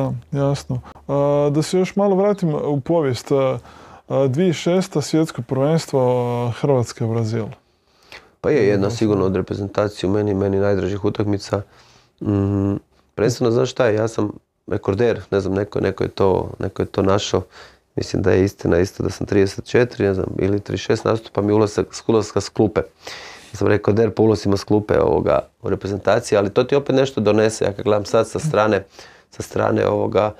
Da, jasno. Da se još malo vratim u povijest. 2006. svjetsko prvenstvo Hrvatske Brazil. Pa je jedna sigurno od reprezentacije u meni, meni najdražih utakmica. Mm, prvenstveno znaš šta je, ja sam rekorder, ne znam, neko, neko, je to, neko je to našao. Mislim da je istina isto da sam 34, ne znam, ili 36 nastupa mi ulazak s ulaska s klupe. Ja sam rekorder po ulazima s klupe u reprezentaciji, ali to ti opet nešto donese. Ja kad gledam sad sa strane, sa strane ovoga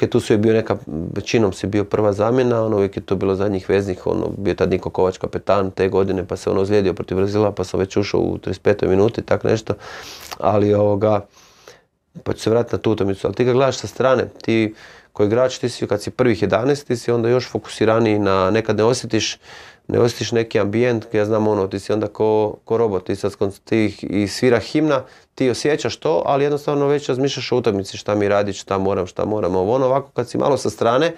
e, tu su je bio neka, većinom si bio prva zamjena, ono uvijek je to bilo zadnjih veznih, ono bio tad Niko Kovač kapetan te godine pa se ono ozlijedio protiv Brazila pa sam već ušao u 35. minuti, tak nešto, ali ovoga, pa ću se vratiti na tu utamicu ali ti ga gledaš sa strane, ti koji igrač, ti si kad si prvih 11, ti si onda još fokusiraniji na, nekad ne osjetiš, ne osjetiš neki ambijent, ja znam ono, ti si onda ko, robot, ti sad ti i svira himna, ti osjećaš to, ali jednostavno već razmišljaš o utakmici šta mi radi, šta moram, šta moram, ovo ono, ovako kad si malo sa strane,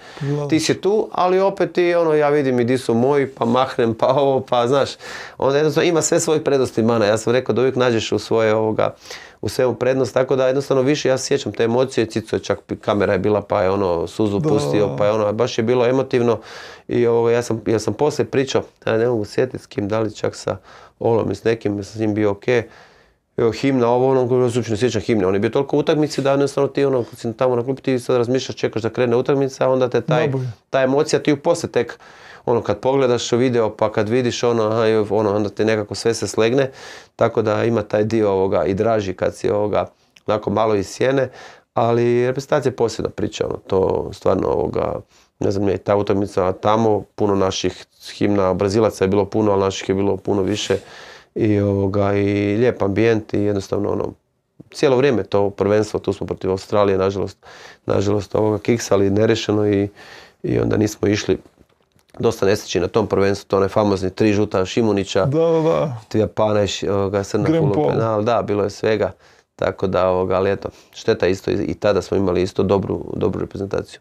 ti si tu, ali opet ti ono, ja vidim i di su moji, pa mahnem, pa ovo, pa znaš, onda jednostavno ima sve svoje prednosti mana, ja sam rekao da uvijek nađeš u svoje ovoga, u svemu prednost, tako da jednostavno više ja sjećam te emocije, Cico je čak kamera je bila pa je ono suzu pustio, pa je ono, baš je bilo emotivno i ovo, ja sam, ja sam poslije pričao, ja ne mogu sjetiti s kim, da li čak sa Olom i s nekim, sam s njim bio okej, okay evo himna, ovo ono, ono uopće ne sjećam himne. On je bio toliko u utakmici da jednostavno ti ono, kad si tamo na klupi, ti sad razmišljaš, čekaš da krene utakmica, onda te taj, ta emocija ti ju poslije tek, ono, kad pogledaš video, pa kad vidiš ono, aha, ono, onda ti nekako sve se slegne, tako da ima taj dio ovoga i draži kad si ovoga, onako malo iz sjene, ali reprezentacija je posebna priča, ono, to stvarno ovoga, ne znam, je ta utakmica tamo, puno naših himna, Brazilaca je bilo puno, ali naših je bilo puno više, i, ovoga, i lijep ambijent i jednostavno ono, cijelo vrijeme to prvenstvo, tu smo protiv Australije, nažalost, nažalost ovoga kiksali nerešeno i, i onda nismo išli dosta nesreći na tom prvenstvu, to onaj famozni tri žuta Šimunića, da, da, da. na i penal, da, bilo je svega. Tako da, ovoga, ali eto, šteta isto i, tada smo imali isto dobru, dobru reprezentaciju.